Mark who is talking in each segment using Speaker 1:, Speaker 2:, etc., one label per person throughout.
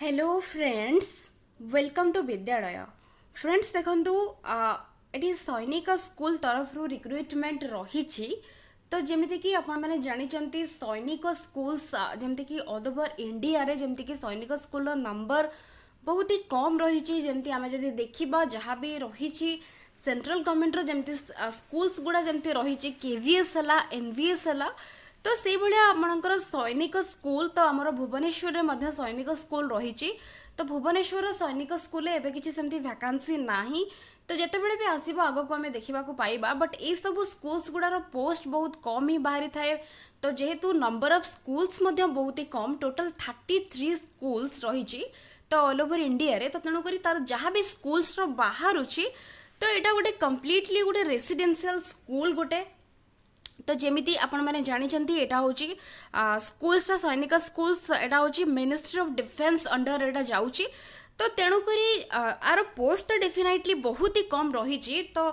Speaker 1: hello friends welcome to विद्यालय friends देखु ଏଠି ସୈନିକ ସ୍କୁଲ ତରଫରୁ ରିକ୍ରୁଟମେଣ୍ଟ ରହିଛି ତ ଯେମିତିକି ଆପଣମାନେ ଜାଣିଛନ୍ତି ସୈନିକ ସ୍କୁଲ ଯେମିତିକି ଅଲ୍ ଓଭର୍ ଇଣ୍ଡିଆରେ ଯେମିତିକି ସୈନିକ ସ୍କୁଲର ନମ୍ବର ବହୁତ ହି କମ୍ ରହିଛି ଯେମିତି ଆମେ ଯଦି ଦେଖିବା ଯାହା ବି ରହିଛି ସେଣ୍ଟ୍ରାଲ ଗଭର୍ଣ୍ଣମେଣ୍ଟର ଯେମିତି ସ୍କୁଲ୍ସ ଗୁଡ଼ା ଯେମିତି ରହିଛି କେଭିଏସ୍ ହେଲା ଏନ୍ଭିଏସ୍ ହେଲା তো সেইভাবে আপনার সৈনিক স্কুল তো আমার ভুবনেশ্বরের মধ্যে সৈনিক স্কুল রয়েছে তো ভুবনেশ্বর সৈনিক স্কুলে এবে কিছু সেমতি ভ্যাকান্সি না তো যেতবে বি আসব আগুক আমি দেখা পাইবা বট এইসব স্কুলস গুড়ার পোস্ট বহুত কম হি বাহারি থাকে তো যেহেতু নম্বর অফ স্কুলস বহুত হি কম টোটাল থার্টি থ্রি স্কুলস রয়েছে তো অল ওভর ইন্ডিয়ারে তো তেমনি তার যা বি স্কুলসর বাহুছি তো এটা গোটে কমপ্লিটলি গোটে রেসিডেন্সিয়াল স্কুল গোটে ତ ଯେମିତି ଆପଣମାନେ ଜାଣିଛନ୍ତି ଏଇଟା ହେଉଛି ସ୍କୁଲ୍ସଟା ସୈନିକ ସ୍କୁଲ୍ସ ଏଇଟା ହେଉଛି ମିନିଷ୍ଟ୍ରି ଅଫ୍ ଡିଫେନ୍ସ ଅଣ୍ଡର ଏଇଟା ଯାଉଛି ତ ତେଣୁକରି ଆର ପୋଷ୍ଟ ତ ଡେଫିନାଇଟଲି ବହୁତ ହି କମ୍ ରହିଛି ତ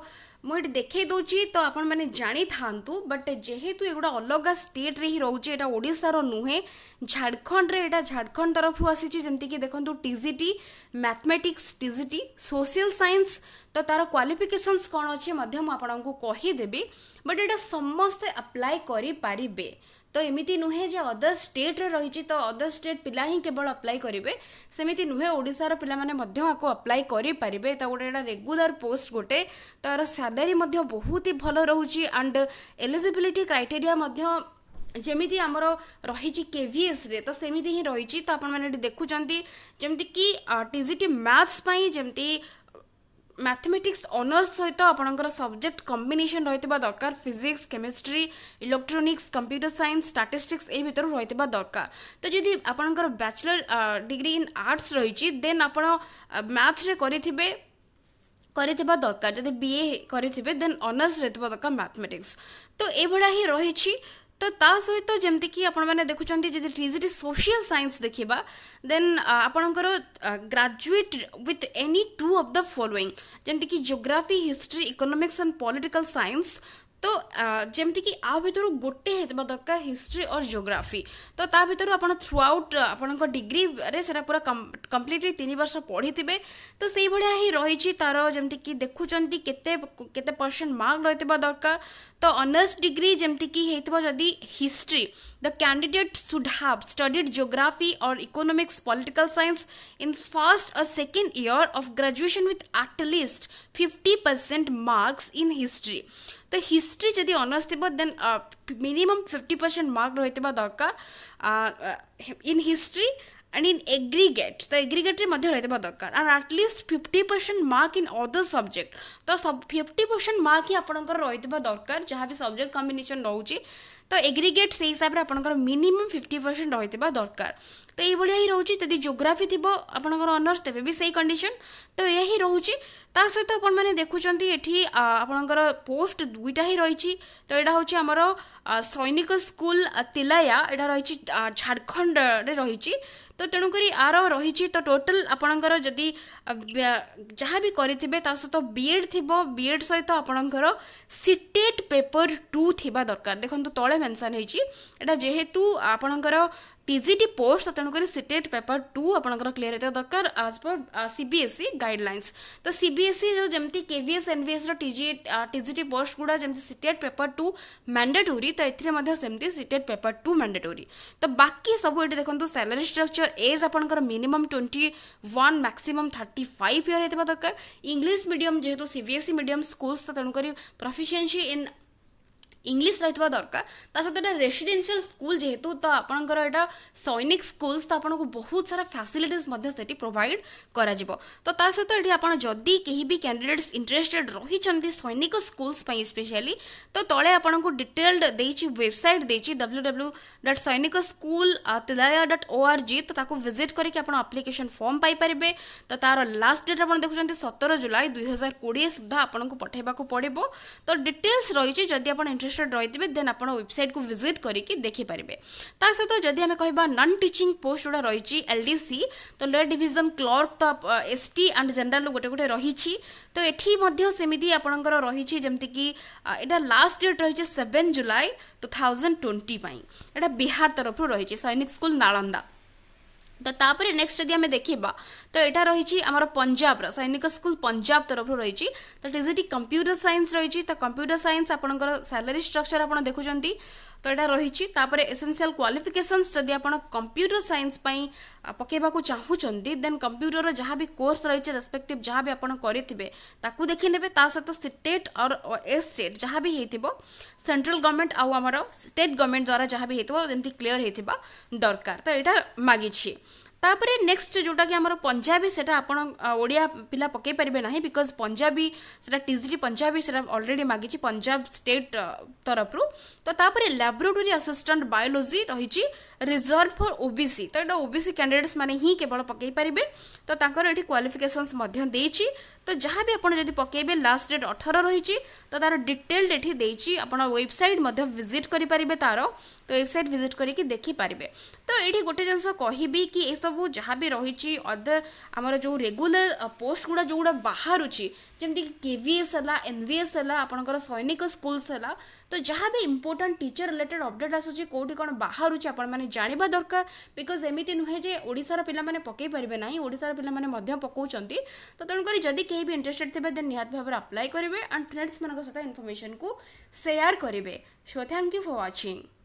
Speaker 1: ମୁଁ ଏଠି ଦେଖାଇ ଦେଉଛି ତ ଆପଣମାନେ ଜାଣିଥାନ୍ତୁ ବଟ୍ ଯେହେତୁ ଏଗୁଡ଼ା ଅଲଗା ଷ୍ଟେଟ୍ରେ ହିଁ ରହୁଛି ଏଇଟା ଓଡ଼ିଶାର ନୁହେଁ ଝାଡ଼ଖଣ୍ଡରେ ଏଇଟା ଝାଡ଼ଖଣ୍ଡ ତରଫରୁ ଆସିଛି ଯେମିତିକି ଦେଖନ୍ତୁ TGT mathematics TGT social science ତ ତା'ର କ୍ୱାଲିଫିକେସନ୍ସ କ'ଣ ଅଛି ମଧ୍ୟ ମୁଁ ଆପଣଙ୍କୁ କହିଦେବି ବଟ୍ ଏଇଟା ସମସ୍ତେ ଆପ୍ଲାଏ କରିପାରିବେ ତ ଏମିତି ନୁହେଁ ଯେ ଅଦର୍ ଷ୍ଟେଟ୍ରେ ରହିଛି ତ ଅଦର୍ ଷ୍ଟେଟ୍ ପିଲା ହିଁ କେବଳ ଆପ୍ଲାଏ କରିବେ ସେମିତି ନୁହେଁ ଓଡ଼ିଶାର ପିଲାମାନେ ମଧ୍ୟ ଆକୁ ଆପ୍ଲାଏ କରିପାରିବେ ତ ଗୋଟେ ଏଇଟା ରେଗୁଲାର ପୋଷ୍ଟ ଗୋଟେ ତା'ର ସାଲାରୀ ମଧ୍ୟ ବହୁତ ହି ଭଲ ରହୁଛି ଆଣ୍ଡ ଏଲିଜିବିଲିଟି କ୍ରାଇଟେରିଆ ମଧ୍ୟ ଯେମିତି ଆମର ରହିଛି କେଭିଏସ୍ରେ ତ ସେମିତି ହିଁ ରହିଛି ତ ଆପଣମାନେ ଏଠି ଦେଖୁଛନ୍ତି ଯେମିତିକି ଟି ଜି ଟି ମ୍ୟାଥ୍ସ ପାଇଁ ଯେମିତି ମ୍ୟାଥମେଟିକ୍ସ ଅନର୍ସ ସହିତ ଆପଣଙ୍କର ସବଜେକ୍ଟ କମ୍ବିନେସନ୍ ରହିଥିବା ଦରକାର physics chemistry electronics computer science statistics ଏହି ଭିତରୁ ରହିଥିବା ଦରକାର ତ ଯଦି ଆପଣଙ୍କର ବ୍ୟାଚଲର ଡିଗ୍ରୀ ଇନ୍ ଆର୍ଟ୍ସ ରହିଛି ଦେନ୍ ଆପଣ ମ୍ୟାଥ୍ସରେ କରିଥିବେ କରିଥିବା ଦରକାର ଯଦି ବିଏ କରିଥିବେ ଦେନ୍ ଅନର୍ସ ରହିଥିବା ଦରକାର ମ୍ୟାଥମେଟିକ୍ସ ତ ଏଇଭଳିଆ ହିଁ ରହିଛି ତ ତା ସହିତ ଯେମିତିକି ଆପଣମାନେ ଦେଖୁଛନ୍ତି ଯଦି ଇଜିଲି ସୋସିଆଲ ସାଇନ୍ସ ଦେଖିବା ଦେନ୍ ଆପଣଙ୍କର graduate with any two of the following ଯେମିତିକି geography history economics and political science ତ ଯେମିତିକି ଆ ଭିତରୁ ଗୋଟେ ହେଇଥିବା ଦରକାର ହିଷ୍ଟ୍ରି ଅର୍ ଜିଓଗ୍ରାଫି ତ ତା ଭିତରୁ ଆପଣ ଥ୍ରୁ ଆଉଟ୍ ଆପଣଙ୍କ ଡିଗ୍ରୀରେ ସେଇଟା ପୁରା କମ୍ପ୍ଲିଟଲି ତିନି ବର୍ଷ ପଢ଼ିଥିବେ ତ ସେଇଭଳିଆ ହିଁ ରହିଛି ତା'ର ଯେମିତିକି ଦେଖୁଛନ୍ତି କେତେ କେତେ ପରସେଣ୍ଟ ମାର୍କ ରହିଥିବା ଦରକାର ତ ଅନର୍ସ ଡିଗ୍ରୀ ଯେମିତିକି ହେଇଥିବ ଯଦି history the candidate should have studied geography or economics political science in first or second year of graduation with at least fifty percent marks in history ତ ହିଷ୍ଟ୍ରି ଯଦି ଅନର୍ସ ଥିବ then minimum fifty percent mark ରହିଥିବା ଦରକାର in history and in aggregate the aggregate re madhya rahiba darkar and at least 50% mark in other subject to 50% mark hi apanankar rahiba darkar jaha bi subject combination rahuchi ତ aggregate ସେଇ ହିସାବରେ ଆପଣଙ୍କର minimum fifty percent ରହିଥିବା ଦରକାର ତ ଏଇଭଳିଆ ହିଁ ରହୁଛି ଯଦି ଜୋଗ୍ରାଫି ଥିବ ଆପଣଙ୍କର ଅନର୍ସ ତେବେ ବି ସେଇ କଣ୍ଡିସନ୍ ତ ଏହା ହିଁ ରହୁଛି ତା ସହିତ ଆପଣମାନେ ଦେଖୁଛନ୍ତି ଏଠି ଆପଣଙ୍କର ପୋଷ୍ଟ ଦୁଇଟା ହିଁ ରହିଛି ତ ଏଇଟା ହେଉଛି ଆମର ସୈନିକ ସ୍କୁଲ ତିଲାୟା ଏଇଟା ରହିଛି ଝାଡ଼ଖଣ୍ଡରେ ରହିଛି ତ ତେଣୁକରି ଆର ରହିଛି ତ ଟୋଟାଲ୍ ଆପଣଙ୍କର ଯଦି ଯାହା ବି କରିଥିବେ ତା ସହିତ ବିଏଡ଼୍ ଥିବ ବିଏଡ଼୍ ସହିତ ଆପଣଙ୍କର ସିଟେଟ୍ ପେପର୍ ଟୁ ଥିବା ଦରକାର ଦେଖନ୍ତୁ ତଳେ ମେନ୍ସନ୍ ହେଇଛି ଏଇଟା ଯେହେତୁ ଆପଣଙ୍କର টিজিটি পোস্ট তেণুকরি সিটেট পেপর টু আপনার ক্লিয়ার হয়ে দরকার আজ পর সিবিএসই গাইডলাইন্স তো সিবিএসই যেমনি KVS NVS TG TGT post গুড়া যেমন সিটেট পেপর টু ম্যান্ডেটোরি তো এতে সেমতি সিটেট পেপর টু ম্যান্ডেটোরি তো বাকি সবু এটি দেখুন স্যালারি স্ট্রকচর এজ আপনার minimum twenty one maximum thirty five year হয়ে দরকার ইংলিশ মিডিয়াম যেহেতু সিবিএসই মিডিয়াম স্কুলস তেণুকরি প্রফিসিয়েন্সি ইন ইংলিশ ରହିଥିବା ଦରକାର ତା ସହିତ ଏଇଟା ରେସିଡେନ୍ସିଆଲ ସ୍କୁଲ ଯେହେତୁ ତ ଆପଣଙ୍କର ଏଇଟା ସୈନିକ ସ୍କୁଲ୍ସ ତ ଆପଣଙ୍କୁ ବହୁତ ସାରା ଫ୍ୟାସିଲିଟିଜ୍ ମଧ୍ୟ ସେଠି ପ୍ରୋଭାଇଡ଼ କରାଯିବ ତ ତା ସହିତ ଏଠି ଆପଣ ଯଦି କେହି ବି କ୍ୟାଣ୍ଡିଡେଟ୍ସ ଇଣ୍ଟରେଷ୍ଟେଡ୍ ରହିଛନ୍ତି ସୈନିକ ସ୍କୁଲ୍ସ ପାଇଁ ସ୍ପେଶିଆଲି ତ ତଳେ ଆପଣଙ୍କୁ ଡିଟେଲ୍ଡ ଦେଇଛି ୱେବସାଇଟ୍ ଦେଇଛି W W dot Sainik school Tilaiya dot O R G ତ ତାକୁ ଭିଜିଟ୍ କରିକି ଆପଣ ଆପ୍ଲିକେସନ୍ ଫର୍ମ ପାଇପାରିବେ ତ ତାର ଲାଷ୍ଟ ଡେଟ୍ ଆପଣ ଦେଖୁଛନ୍ତି ସତର ଜୁଲାଇ ଦୁଇହଜାର କୋଡ଼ିଏ ସୁଦ୍ଧା ଆପଣଙ୍କୁ ପଠାଇବାକୁ ପଡ଼ିବ ତ ଡିଟେଲ୍ସ ରହିଛି ଯଦି ଆପଣ ଇଣ୍ଟରେଷ୍ଟ ইন্টারেস্টেড রয়েছে দেন আপনার ওয়েবসাইট কু ভিজিট করিকি দেখিপারে তা সহ যদি আমি কহবা নন টিচিং পোস্ট গুড়া রয়েছে এলডিসি তো লেট ডিভিজন ক্লর্ক তো এসটি আন্ড জেনারেল গোটে গোটে রয়েছে তো এটি সেমিতি আপনার রয়েছে যেমিকি এটা লাস্ট ডেট রয়েছে seven July two thousand twenty এটা বিহার তরফ রয়েছে সৈনিক স্কুল নালন্দা ତ ତାପରେ ନେକ୍ସଟ ଯଦି ଆମେ ଦେଖିବା ତ ଏଇଟା ରହିଛି ଆମର ପଞ୍ଜାବର ସୈନିକ ସ୍କୁଲ ପଞ୍ଜାବ ତରଫରୁ ରହିଛି ତ ଟିଜିଟି କମ୍ପ୍ୟୁଟର ସାଇନ୍ସ ରହିଛି ତ କମ୍ପ୍ୟୁଟର ସାଇନ୍ସ ଆପଣଙ୍କର ସାଲାରୀ ଷ୍ଟ୍ରକ୍ଚର ଆପଣ ଦେଖୁଛନ୍ତି ତ ଏଇଟା ରହିଛି ତାପରେ ଏସେନ୍ସିଆଲ କ୍ୱାଲିଫିକେସନ୍ସ ଯଦି ଆପଣ କମ୍ପ୍ୟୁଟର ସାଇନ୍ସ ପାଇଁ ପକାଇବାକୁ ଚାହୁଁଛନ୍ତି ଦେନ୍ କମ୍ପ୍ୟୁଟରର ଯାହା ବି କୋର୍ସ ରହିଛି ରେସ୍ପେକ୍ଟିଭ୍ ଯାହା ବି ଆପଣ କରିଥିବେ ତାକୁ ଦେଖିନେବେ ତା ସହିତ ଷ୍ଟେଟ୍ ଅର୍ ଏ ଷ୍ଟେଟ୍ ଯାହା ବି ହେଇଥିବ ସେଣ୍ଟ୍ରାଲ ଗଭର୍ଣ୍ଣମେଣ୍ଟ ଆଉ ଆମର ଷ୍ଟେଟ୍ ଗଭର୍ଣ୍ଣମେଣ୍ଟ ଦ୍ୱାରା ଯାହା ବି ହେଇଥିବ ଯେମିତି କ୍ଲିଅର ହେଇଥିବା ଦରକାର ତ ଏଇଟା ମାଗିଛି ତାପରେ ନେକ୍ସଟ ଯେଉଁଟାକି ଆମର ପଞ୍ଜାବୀ ସେଇଟା ଆପଣ ଓଡ଼ିଆ ପିଲା ପକାଇ ପାରିବେ ନାହିଁ ବିକଜ ପଞ୍ଜାବୀ ସେଇଟା ଟିଜିଟି ପଞ୍ଜାବୀ ସେଇଟା ଅଲରେଡ଼ି ମାଗିଛି ପଞ୍ଜାବ ଷ୍ଟେଟ୍ ତରଫରୁ ତ ତାପରେ ଲାବୋରେଟୋରୀ ଆସିଷ୍ଟାଣ୍ଟ ବାୟୋଲୋଜି ରହିଛି ରିଜର୍ଭ ଫର୍ ଓବିସି ତ ଏଇଟା ଓବିସି କ୍ୟାଣ୍ଡିଡେଟ୍ସ ମାନେ ହିଁ କେବଳ ପକାଇ ପାରିବେ ତ ତାଙ୍କର ଏଠି କ୍ୱାଲିଫିକେସନ୍ସ ମଧ୍ୟ ଦେଇଛି ତ ଯାହା ବି ଆପଣ ଯଦି ପକାଇବେ ଲାଷ୍ଟ ଡେଟ୍ ଅଠର ରହିଛି ତ ତାର ଡିଟେଲ୍ଡ ଏଠି ଦେଇଛି ଆପଣ ୱେବସାଇଟ୍ ମଧ୍ୟ ଭିଜିଟ୍ କରିପାରିବେ ତାର ତ ୱେବସାଇଟ୍ ଭିଜିଟ୍ କରିକି ଦେଖିପାରିବେ ତ ଏଇଠି ଗୋଟେ ଜିନିଷ କହିବି କି ଏସବୁ ଯାହା ବି ରହିଛି ଅଦର ଆମର ଯେଉଁ ରେଗୁଲାର ପୋଷ୍ଟ ଗୁଡ଼ା ଯେଉଁଗୁଡ଼ା ବାହାରୁଛି ଯେମିତିକି କେ ଭି ଏସ୍ ହେଲା ଏନ୍ ଭି ଏସ୍ ହେଲା ଆପଣଙ୍କର ସୈନିକ ସ୍କୁଲ୍ସ ହେଲା ତ ଯାହା ବି ଇମ୍ପୋର୍ଟାଣ୍ଟ ଟିଚର ରିଲେଟେଡ୍ ଅପଡେଟ୍ ଆସୁଛି କେଉଁଠି କ'ଣ ବାହାରୁଛି ଆପଣମାନେ ଜାଣିବା ଦରକାର ବିକଜ୍ ଏମିତି ନୁହେଁ ଯେ ଓଡ଼ିଶାର ପିଲାମାନେ ପକାଇ ପାରିବେ ନାହିଁ ଓଡ଼ିଶାର ପିଲାମାନେ ମଧ୍ୟ ପକାଉଛନ୍ତି ତ ତେଣୁକରି ଯଦି କେହି ବି ଇଣ୍ଟରେଷ୍ଟେଡ୍ ଥିବେ ଦେନ୍ ନିହାତି ଭାବରେ ଆପ୍ଲାଏ କରିବେ ଆଣ୍ଡ ଫ୍ରେଣ୍ଡସ୍ମାନଙ୍କ ସହିତ ଇନଫର୍ମେସନ୍କୁ ସେୟାର କରିବେ so thank you for watching